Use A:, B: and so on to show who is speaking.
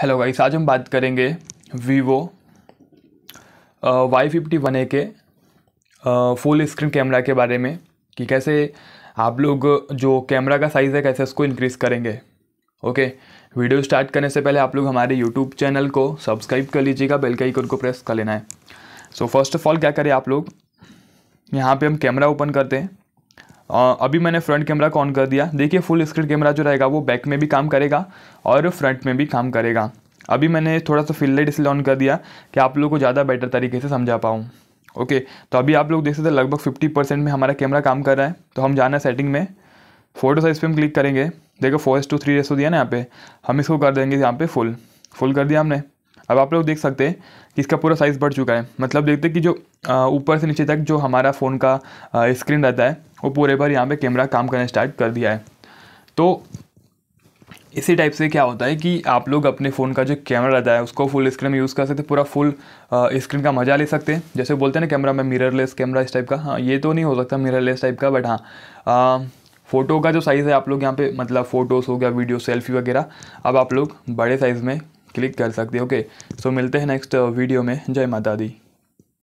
A: hello guys आज हम बात करेंगे Vivo Y fifty one A के फुल स्क्रीन कैमरा के बारे में कि कैसे आप लोग जो कैमरा का साइज़ है कैसे उसको इंक्रीज़ करेंगे ओके वीडियो स्टार्ट करने से पहले आप लोग हमारे यूट्यूब चैनल को सब्सक्राइब कर लीजिएगा बेल का आइकन को प्रेस कर लेना है सो फर्स्ट ऑफ ऑल क्या करें आप लोग यहाँ पे हम कैमरा ओपन करते हैं अभी मैंने फ्रंट कैमरा को ऑन कर दिया देखिए फुल स्क्रीन कैमरा जो रहेगा वो बैक में भी काम करेगा और फ्रंट में भी काम करेगा अभी मैंने थोड़ा सा फील्ड लाइट इसलिए ऑन कर दिया कि आप लोग को ज़्यादा बेटर तरीके से समझा पाऊँ ओके तो अभी आप लोग देख सकते हैं लगभग फिफ्टी परसेंट में हमारा कैमरा काम कर रहा है तो हम जाना है सेटिंग में फोटो साइज पे हम क्लिक करेंगे देखो four S two three ratio दिया ना यहाँ पे हम इसको कर देंगे यहाँ पे फुल फुल कर दिया हमने अब आप लोग देख सकते हैं कि इसका पूरा साइज़ बढ़ चुका है मतलब देखते हैं कि जो ऊपर से नीचे तक जो हमारा फ़ोन का स्क्रीन रहता है वो पूरे भर यहाँ पे कैमरा काम करना स्टार्ट कर दिया है तो इसी टाइप से क्या होता है कि आप लोग अपने फ़ोन का जो कैमरा रहता है उसको फुल स्क्रीन में यूज़ कर सकते पूरा फुल स्क्रीन का मज़ा ले सकते हैं जैसे बोलते हैं ना कैमरा में मिररलेस कैमरा इस टाइप का हाँ ये तो नहीं हो सकता मिररलेस टाइप का बट हाँ फ़ोटो का जो साइज़ है आप लोग यहाँ पे मतलब फ़ोटोज़ हो गया वीडियो सेल्फी वगैरह अब आप लोग बड़े साइज़ में क्लिक कर सकते हो ओके सो मिलते हैं नेक्स्ट वीडियो में जय माता दी